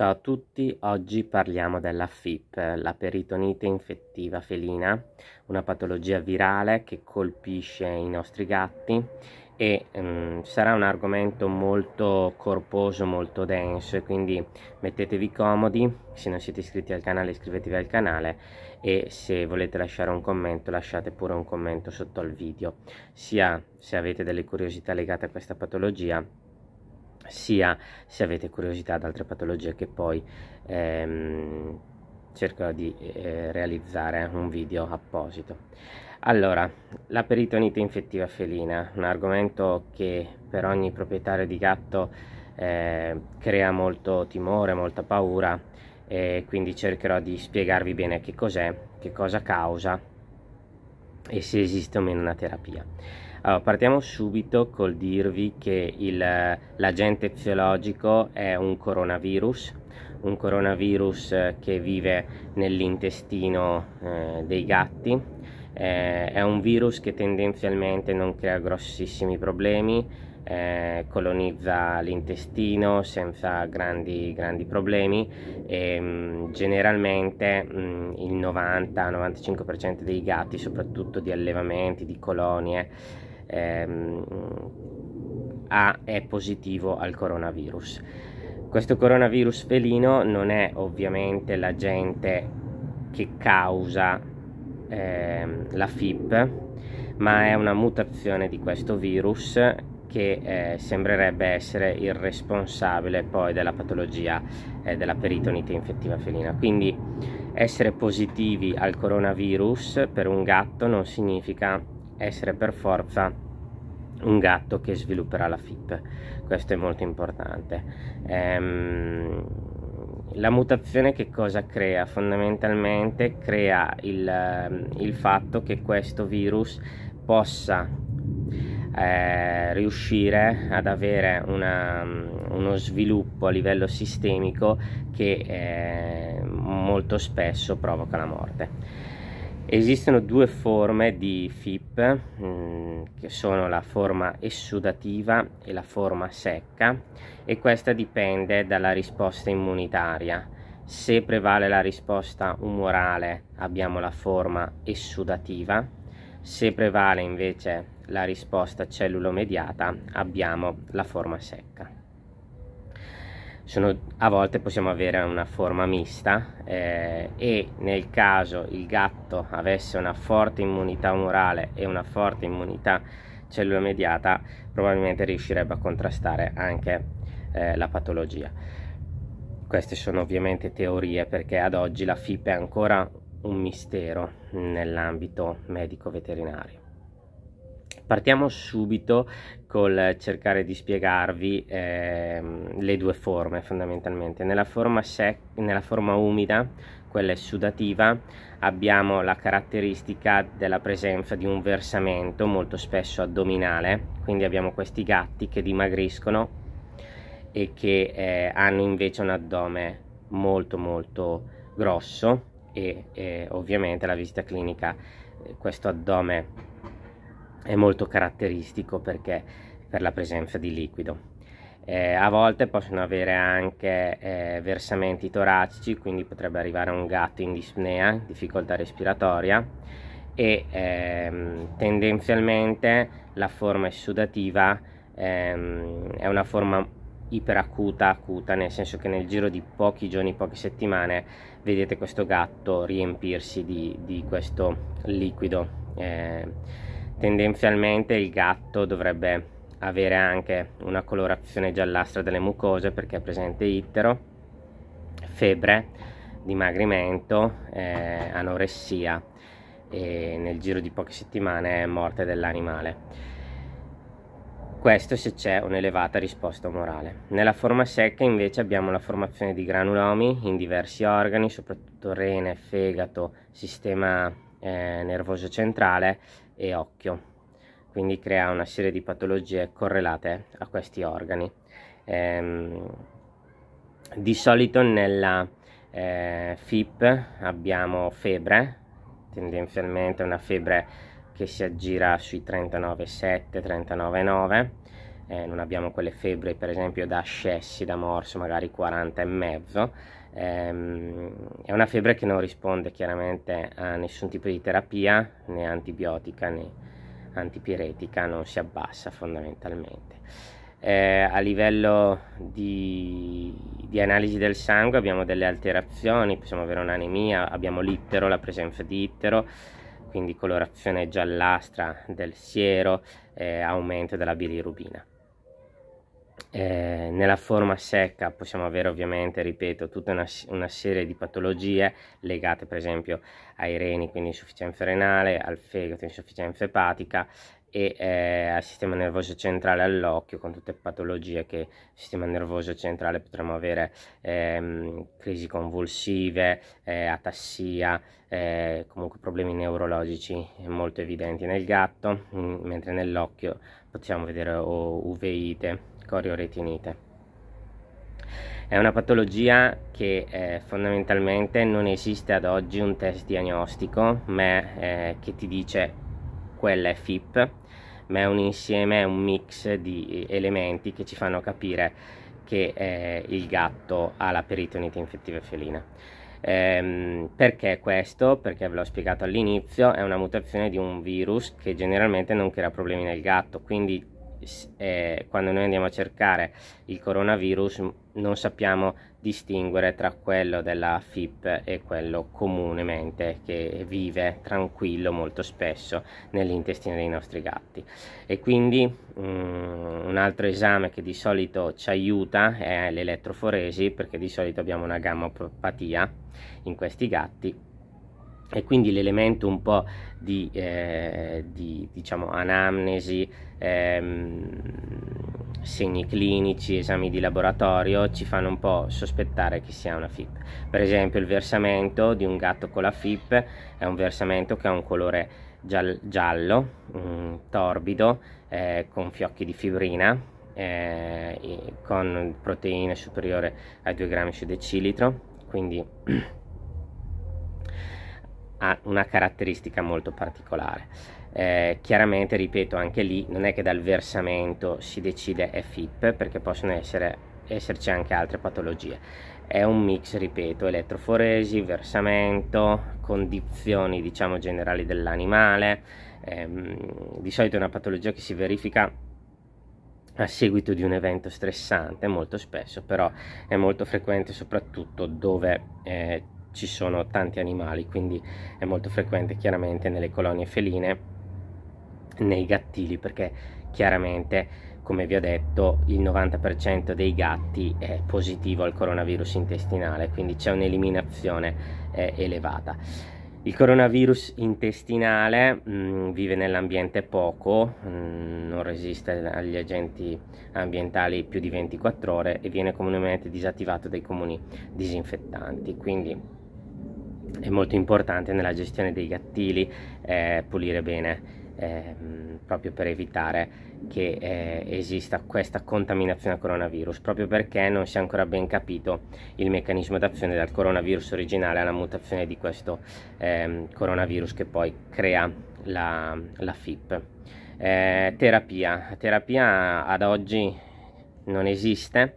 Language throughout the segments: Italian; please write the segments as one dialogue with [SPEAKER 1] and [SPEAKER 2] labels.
[SPEAKER 1] Ciao a tutti, oggi parliamo della FIP, la peritonite infettiva felina, una patologia virale che colpisce i nostri gatti e um, sarà un argomento molto corposo, molto denso, quindi mettetevi comodi, se non siete iscritti al canale iscrivetevi al canale e se volete lasciare un commento lasciate pure un commento sotto al video, sia se avete delle curiosità legate a questa patologia sia se avete curiosità ad altre patologie che poi ehm, cercherò di eh, realizzare un video apposito. Allora, la peritonite infettiva felina, un argomento che per ogni proprietario di gatto eh, crea molto timore, molta paura e quindi cercherò di spiegarvi bene che cos'è, che cosa causa e se esiste o meno una terapia. Allora, partiamo subito col dirvi che il, l'agente eziologico è un coronavirus, un coronavirus eh, che vive nell'intestino eh, dei gatti. Eh, è un virus che tendenzialmente non crea grossissimi problemi, eh, colonizza l'intestino senza grandi, grandi problemi e mh, mm, generalmente mh, mm, il 90-95% dei gatti, soprattutto di allevamenti, di colonie, ehm, ha, è positivo al coronavirus. Questo coronavirus felino non è ovviamente l'agente che causa ehm, la FIP, ma è una mutazione di questo virus che eh, sembrerebbe essere il responsabile poi della patologia eh, della peritonite infettiva felina. Quindi essere positivi al coronavirus per un gatto non significa essere per forza un gatto che svilupperà la FIP questo è molto importante ehm, la mutazione che cosa crea? Fondamentalmente crea il, ehm, il fatto che questo virus possa eh, riuscire ad avere una, uno sviluppo a livello sistemico che eh, molto spesso provoca la morte. Esistono due forme di FIP, mh, mm, che sono la forma essudativa e la forma secca, e questa dipende dalla risposta immunitaria. Se prevale la risposta umorale abbiamo la forma essudativa, se prevale invece la risposta cellulomediata abbiamo la forma secca sono, a volte possiamo avere una forma mista eh, e nel caso il gatto avesse una forte immunità umorale e una forte immunità cellula mediata probabilmente riuscirebbe a contrastare anche eh, la patologia. Queste sono ovviamente teorie perché ad oggi la FIP è ancora un mistero nell'ambito medico-veterinario. Partiamo subito col cercare di spiegarvi eh, le due forme fondamentalmente. Nella forma, nella forma umida, quella sudativa, abbiamo la caratteristica della presenza di un versamento molto spesso addominale, quindi abbiamo questi gatti che dimagriscono e che eh, hanno invece un addome molto molto grosso e eh, ovviamente la visita clinica eh, questo addome è molto caratteristico perché per la presenza di liquido. Eh, a volte possono avere anche eh, versamenti toracici, quindi potrebbe arrivare un gatto in dispnea, difficoltà respiratoria e ehm, tendenzialmente la forma sudativa ehm, è una forma iperacuta acuta nel senso che nel giro di pochi giorni poche settimane vedete questo gatto riempirsi di, di questo liquido eh, tendenzialmente il gatto dovrebbe avere anche una colorazione giallastra delle mucose perché è presente ittero, febbre, dimagrimento, eh, anoressia e nel giro di poche settimane morte dell'animale. Questo se c'è un'elevata risposta umorale. Nella forma secca invece abbiamo la formazione di granulomi in diversi organi, soprattutto rene, fegato, sistema eh, nervoso centrale e occhio quindi crea una serie di patologie correlate a questi organi ehm, di solito nella eh, FIP abbiamo febbre tendenzialmente una febbre che si aggira sui 39,7 39,9 eh, non abbiamo quelle febbre per esempio da ascessi da morso magari 40 e mezzo Ehm, è una febbre che non risponde chiaramente a nessun tipo di terapia, né antibiotica né antipiretica, non si abbassa fondamentalmente. Eh, a livello di, di, analisi del sangue abbiamo delle alterazioni, possiamo avere un'anemia, abbiamo l'ittero, la presenza di ittero, quindi colorazione giallastra del siero, eh, aumento della bilirubina eh, nella forma secca possiamo avere ovviamente, ripeto, tutta una, una, serie di patologie legate per esempio ai reni, quindi insufficienza renale, al fegato, insufficienza epatica e eh, al sistema nervoso centrale all'occhio con tutte le patologie che il sistema nervoso centrale potremmo avere ehm, crisi convulsive, eh, atassia, eh, comunque problemi neurologici molto evidenti nel gatto, mm, mentre nell'occhio possiamo vedere o uveite corioretinite. È una patologia che eh, fondamentalmente non esiste ad oggi un test diagnostico, ma eh, che ti dice quella è FIP, ma è un insieme, è un mix di eh, elementi che ci fanno capire che eh, il gatto ha la peritonite infettiva felina. Ehm, perché questo? Perché ve l'ho spiegato all'inizio, è una mutazione di un virus che generalmente non crea problemi nel gatto, quindi eh, quando noi andiamo a cercare il coronavirus non sappiamo distinguere tra quello della FIP e quello comunemente che vive tranquillo molto spesso nell'intestino dei nostri gatti e quindi um, un altro esame che di solito ci aiuta è l'elettroforesi perché di solito abbiamo una gammopatia in questi gatti e quindi l'elemento un po' di, eh, di diciamo, anamnesi, ehm, segni clinici, esami di laboratorio ci fanno un po' sospettare che sia una FIP. Per esempio il versamento di un gatto con la FIP è un versamento che ha un colore giall giallo, mh, mm, torbido, eh, con fiocchi di fibrina, eh, con proteine superiore ai 2 grammi su decilitro, quindi ha una caratteristica molto particolare. Eh, chiaramente, ripeto, anche lì non è che dal versamento si decide è FIP perché possono essere, esserci anche altre patologie. È un mix, ripeto, elettroforesi, versamento, condizioni diciamo generali dell'animale. Ehm, di solito è una patologia che si verifica a seguito di un evento stressante molto spesso, però è molto frequente soprattutto dove eh, ci sono tanti animali, quindi è molto frequente chiaramente nelle colonie feline, nei gattili, perché chiaramente come vi ho detto il 90% dei gatti è positivo al coronavirus intestinale, quindi c'è un'eliminazione eh, elevata. Il coronavirus intestinale mh, mm, vive nell'ambiente poco, mh, mm, non resiste agli agenti ambientali più di 24 ore e viene comunemente disattivato dai comuni disinfettanti, quindi è molto importante nella gestione dei gattili eh, pulire bene eh, proprio per evitare che eh, esista questa contaminazione al coronavirus proprio perché non si è ancora ben capito il meccanismo d'azione dal coronavirus originale alla mutazione di questo ehm, coronavirus che poi crea la, la FIP eh, terapia terapia ad oggi non esiste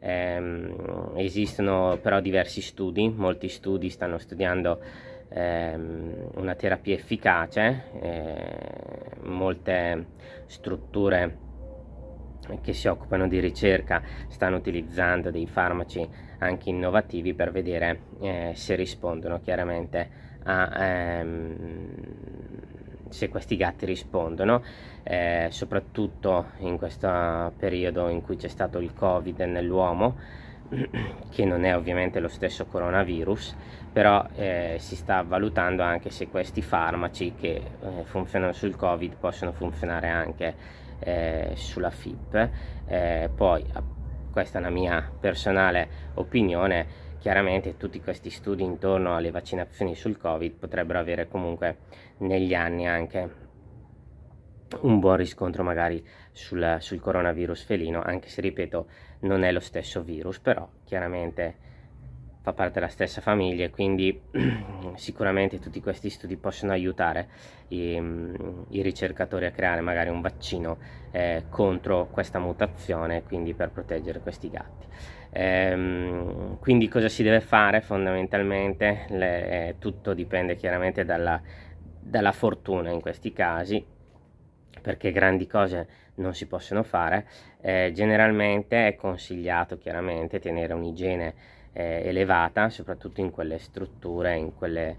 [SPEAKER 1] ehm, esistono però diversi studi, molti studi stanno studiando ehm, una terapia efficace, eh, molte strutture che si occupano di ricerca stanno utilizzando dei farmaci anche innovativi per vedere eh, se rispondono chiaramente a, ehm, se questi gatti rispondono, eh, soprattutto in questo periodo in cui c'è stato il covid nell'uomo, che non è ovviamente lo stesso coronavirus, però eh, si sta valutando anche se questi farmaci che eh, funzionano sul covid possono funzionare anche eh, sulla FIP. Eh, poi questa è una mia personale opinione, chiaramente tutti questi studi intorno alle vaccinazioni sul covid potrebbero avere comunque negli anni anche un buon riscontro magari sul, sul coronavirus felino anche se ripeto non è lo stesso virus però chiaramente fa parte della stessa famiglia quindi sicuramente tutti questi studi possono aiutare i, i ricercatori a creare magari un vaccino eh, contro questa mutazione quindi per proteggere questi gatti Ehm, quindi cosa si deve fare fondamentalmente? Le, eh, tutto dipende chiaramente dalla, dalla fortuna in questi casi, perché grandi cose non si possono fare, eh, generalmente è consigliato chiaramente tenere un'igiene eh, elevata, soprattutto in quelle strutture, in quelle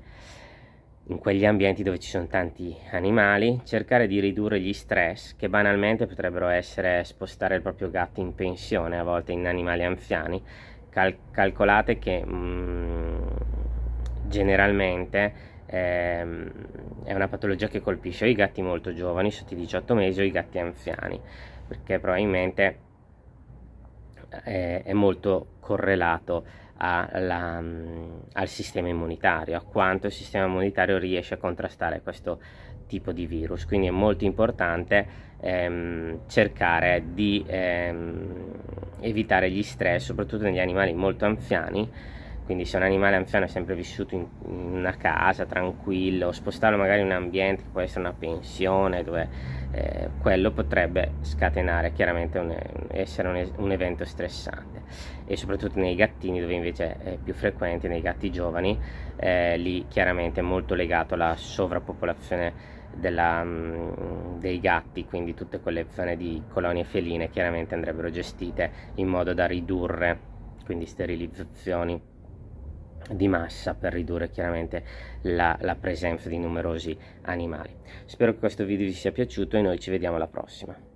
[SPEAKER 1] in quegli ambienti dove ci sono tanti animali, cercare di ridurre gli stress che banalmente potrebbero essere spostare il proprio gatto in pensione, a volte in animali anziani. Cal calcolate che mh, mm, generalmente ehm, è una patologia che colpisce o i gatti molto giovani, sotto i 18 mesi, o i gatti anziani, perché probabilmente è, eh, è molto correlato alla, mm, al sistema immunitario, a quanto il sistema immunitario riesce a contrastare questo tipo di virus. Quindi è molto importante ehm, cercare di ehm, evitare gli stress, soprattutto negli animali molto anziani. Quindi se un animale anziano è sempre vissuto in, una casa tranquillo, spostarlo magari in un ambiente che può essere una pensione dove eh, quello potrebbe scatenare chiaramente un, essere un, un evento stressante e soprattutto nei gattini dove invece è più frequente, nei gatti giovani, eh, lì chiaramente è molto legato alla sovrappopolazione della, mh, mm, dei gatti, quindi tutte quelle zone di colonie feline chiaramente andrebbero gestite in modo da ridurre, quindi sterilizzazioni di massa per ridurre chiaramente la, la presenza di numerosi animali. Spero che questo video vi sia piaciuto e noi ci vediamo alla prossima.